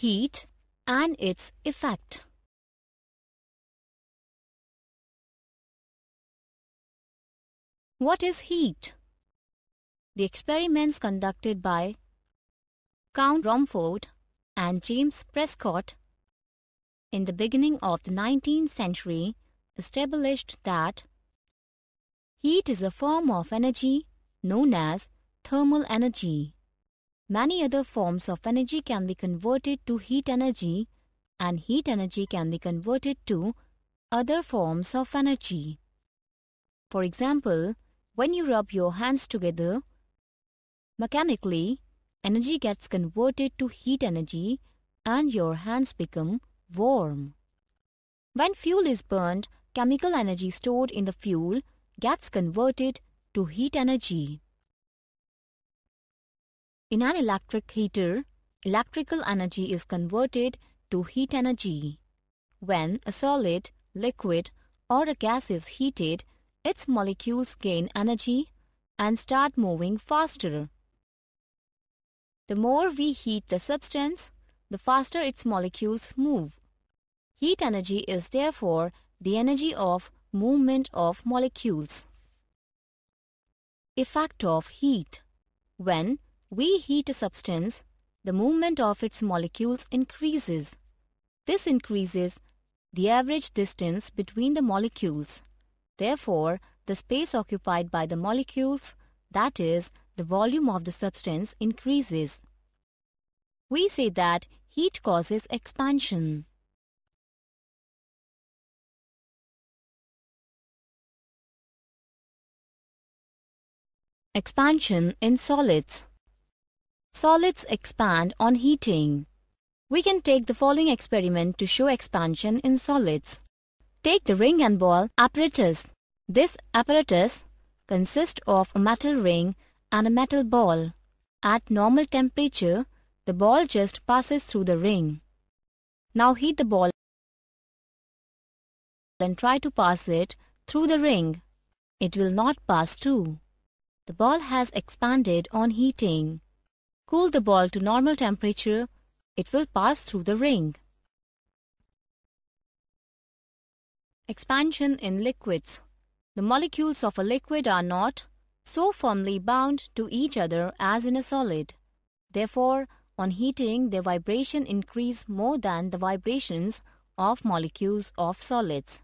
heat and its effect. What is heat? The experiments conducted by Count Romford and James Prescott in the beginning of the 19th century established that heat is a form of energy known as thermal energy. Many other forms of energy can be converted to heat energy and heat energy can be converted to other forms of energy. For example, when you rub your hands together, mechanically, energy gets converted to heat energy and your hands become warm. When fuel is burned, chemical energy stored in the fuel gets converted to heat energy. In an electric heater, electrical energy is converted to heat energy. When a solid, liquid or a gas is heated, its molecules gain energy and start moving faster. The more we heat the substance, the faster its molecules move. Heat energy is therefore the energy of movement of molecules. Effect of heat When we heat a substance, the movement of its molecules increases. This increases the average distance between the molecules. Therefore, the space occupied by the molecules, that is, the volume of the substance increases. We say that heat causes expansion. Expansion in solids Solids expand on heating. We can take the following experiment to show expansion in solids. Take the ring and ball apparatus. This apparatus consists of a metal ring and a metal ball. At normal temperature, the ball just passes through the ring. Now heat the ball and try to pass it through the ring. It will not pass through. The ball has expanded on heating. Cool the ball to normal temperature. It will pass through the ring. Expansion in liquids. The molecules of a liquid are not so firmly bound to each other as in a solid. Therefore, on heating, their vibration increase more than the vibrations of molecules of solids.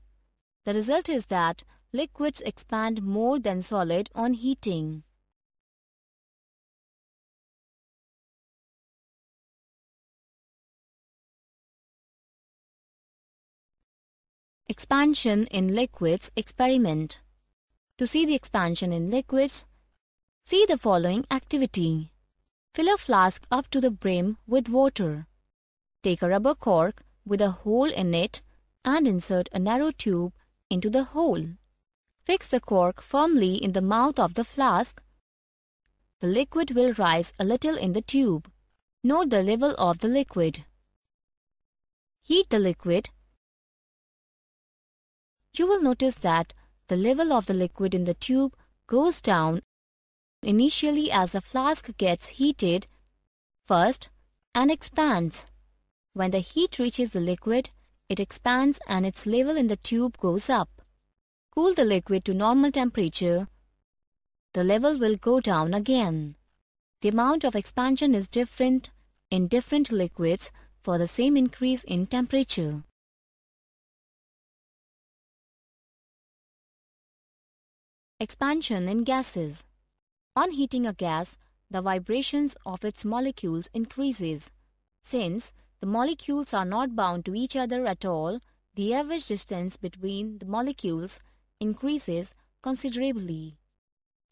The result is that liquids expand more than solid on heating. Expansion in liquids experiment. To see the expansion in liquids, see the following activity. Fill a flask up to the brim with water. Take a rubber cork with a hole in it and insert a narrow tube into the hole. Fix the cork firmly in the mouth of the flask. The liquid will rise a little in the tube. Note the level of the liquid. Heat the liquid you will notice that the level of the liquid in the tube goes down initially as the flask gets heated first and expands. When the heat reaches the liquid, it expands and its level in the tube goes up. Cool the liquid to normal temperature, the level will go down again. The amount of expansion is different in different liquids for the same increase in temperature. Expansion in gases. On heating a gas, the vibrations of its molecules increases. Since the molecules are not bound to each other at all, the average distance between the molecules increases considerably.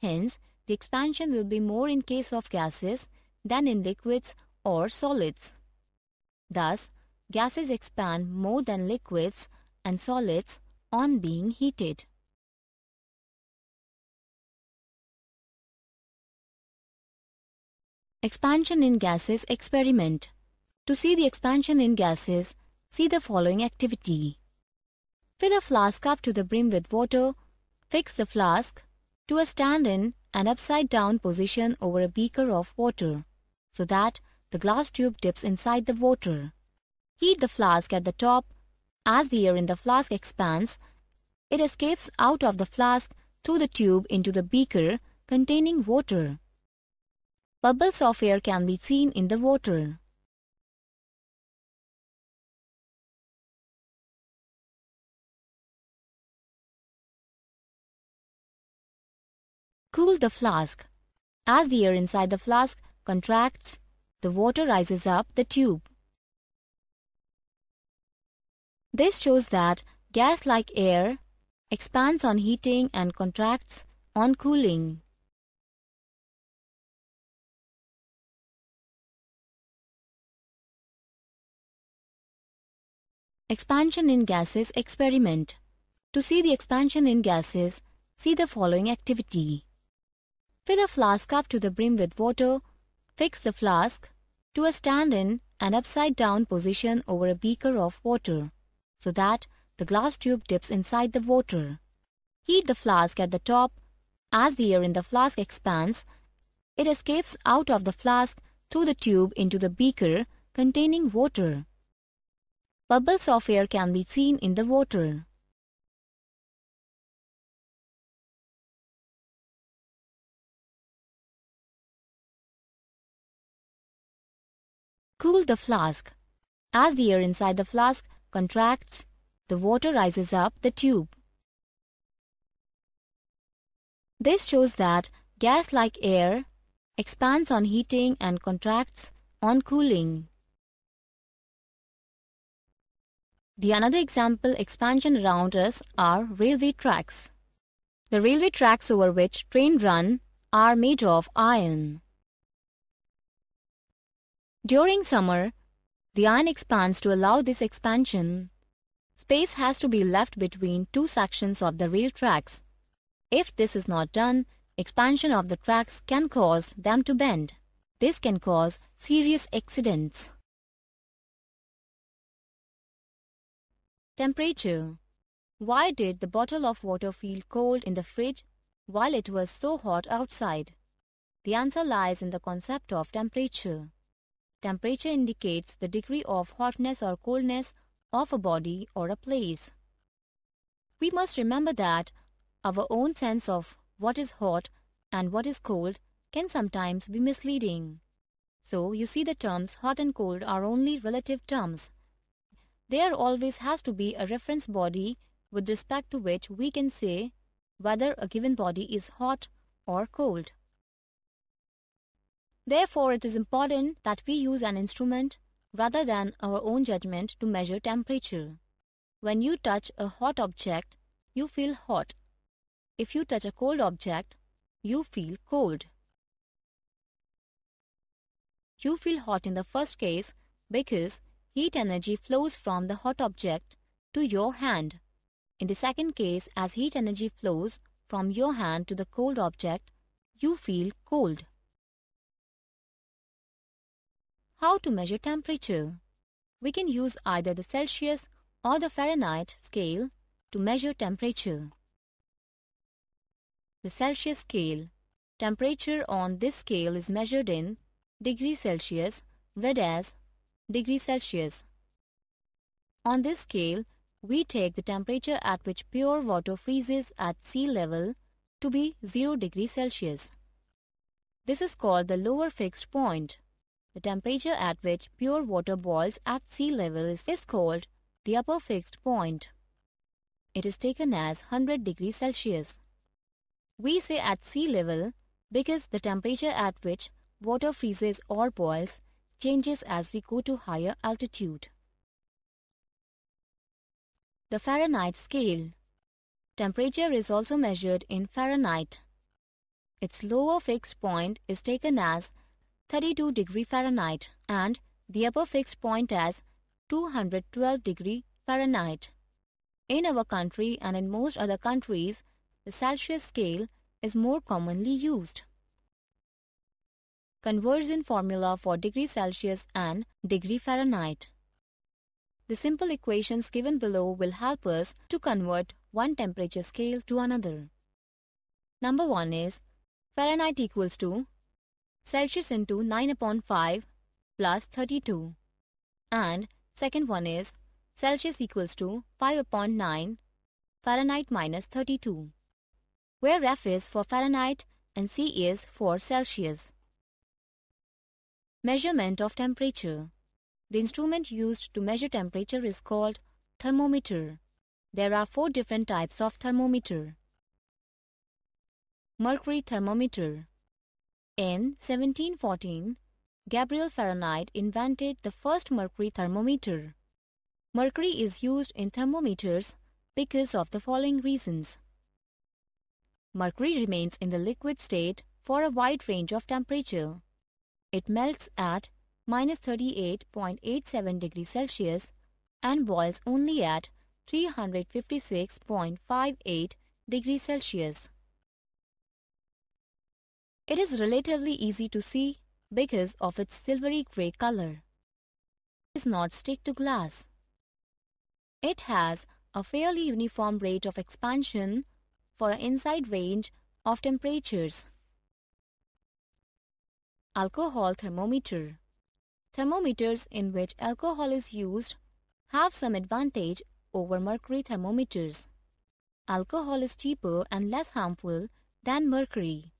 Hence, the expansion will be more in case of gases than in liquids or solids. Thus, gases expand more than liquids and solids on being heated. Expansion in gases experiment. To see the expansion in gases, see the following activity. Fill a flask up to the brim with water. Fix the flask to a stand-in an upside-down position over a beaker of water so that the glass tube dips inside the water. Heat the flask at the top. As the air in the flask expands, it escapes out of the flask through the tube into the beaker containing water. Bubbles of air can be seen in the water. Cool the flask. As the air inside the flask contracts, the water rises up the tube. This shows that gas like air expands on heating and contracts on cooling. Expansion in gases experiment. To see the expansion in gases, see the following activity. Fill a flask up to the brim with water. Fix the flask to a stand-in an upside-down position over a beaker of water so that the glass tube dips inside the water. Heat the flask at the top. As the air in the flask expands, it escapes out of the flask through the tube into the beaker containing water. Bubbles of air can be seen in the water. Cool the flask. As the air inside the flask contracts, the water rises up the tube. This shows that gas like air expands on heating and contracts on cooling. The another example expansion around us are railway tracks. The railway tracks over which train run are made of iron. During summer, the iron expands to allow this expansion. Space has to be left between two sections of the rail tracks. If this is not done, expansion of the tracks can cause them to bend. This can cause serious accidents. Temperature Why did the bottle of water feel cold in the fridge while it was so hot outside? The answer lies in the concept of temperature. Temperature indicates the degree of hotness or coldness of a body or a place. We must remember that our own sense of what is hot and what is cold can sometimes be misleading. So you see the terms hot and cold are only relative terms there always has to be a reference body with respect to which we can say whether a given body is hot or cold. Therefore, it is important that we use an instrument rather than our own judgment to measure temperature. When you touch a hot object, you feel hot. If you touch a cold object, you feel cold. You feel hot in the first case because heat energy flows from the hot object to your hand. In the second case, as heat energy flows from your hand to the cold object, you feel cold. How to measure temperature? We can use either the Celsius or the Fahrenheit scale to measure temperature. The Celsius scale. Temperature on this scale is measured in degrees Celsius, whereas degrees Celsius. On this scale, we take the temperature at which pure water freezes at sea level to be 0 degrees Celsius. This is called the lower fixed point. The temperature at which pure water boils at sea level is called the upper fixed point. It is taken as 100 degrees Celsius. We say at sea level because the temperature at which water freezes or boils changes as we go to higher altitude. The Fahrenheit scale. Temperature is also measured in Fahrenheit. Its lower fixed point is taken as 32 degree Fahrenheit and the upper fixed point as 212 degree Fahrenheit. In our country and in most other countries, the Celsius scale is more commonly used. Conversion formula for degree Celsius and degree Fahrenheit. The simple equations given below will help us to convert one temperature scale to another. Number 1 is Fahrenheit equals to Celsius into 9 upon 5 plus 32 and second one is Celsius equals to 5 upon 9 Fahrenheit minus 32 where F is for Fahrenheit and C is for Celsius. Measurement of temperature. The instrument used to measure temperature is called thermometer. There are four different types of thermometer. Mercury thermometer. In 1714, Gabriel Fahrenheit invented the first mercury thermometer. Mercury is used in thermometers because of the following reasons. Mercury remains in the liquid state for a wide range of temperature. It melts at minus 38.87 degrees Celsius and boils only at 356.58 degrees Celsius. It is relatively easy to see because of its silvery grey color. does not stick to glass. It has a fairly uniform rate of expansion for an inside range of temperatures alcohol thermometer. Thermometers in which alcohol is used have some advantage over mercury thermometers. Alcohol is cheaper and less harmful than mercury.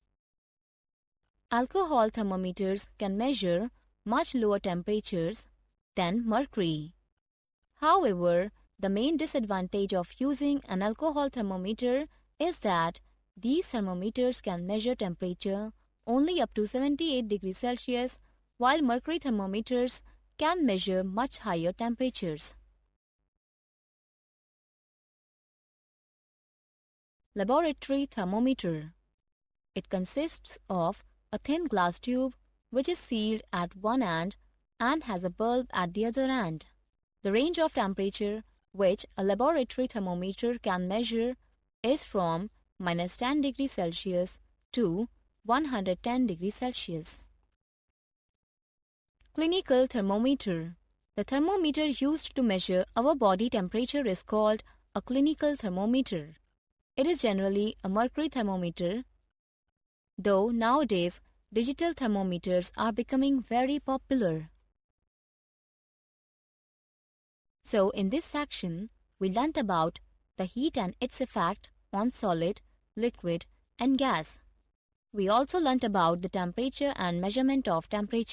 Alcohol thermometers can measure much lower temperatures than mercury. However, the main disadvantage of using an alcohol thermometer is that these thermometers can measure temperature only up to 78 degrees Celsius, while mercury thermometers can measure much higher temperatures. Laboratory thermometer It consists of a thin glass tube which is sealed at one end and has a bulb at the other end. The range of temperature which a laboratory thermometer can measure is from minus 10 degrees Celsius to 110 degrees Celsius. Clinical thermometer. The thermometer used to measure our body temperature is called a clinical thermometer. It is generally a mercury thermometer, though nowadays digital thermometers are becoming very popular. So in this section, we learnt about the heat and its effect on solid, liquid and gas. We also learnt about the temperature and measurement of temperature.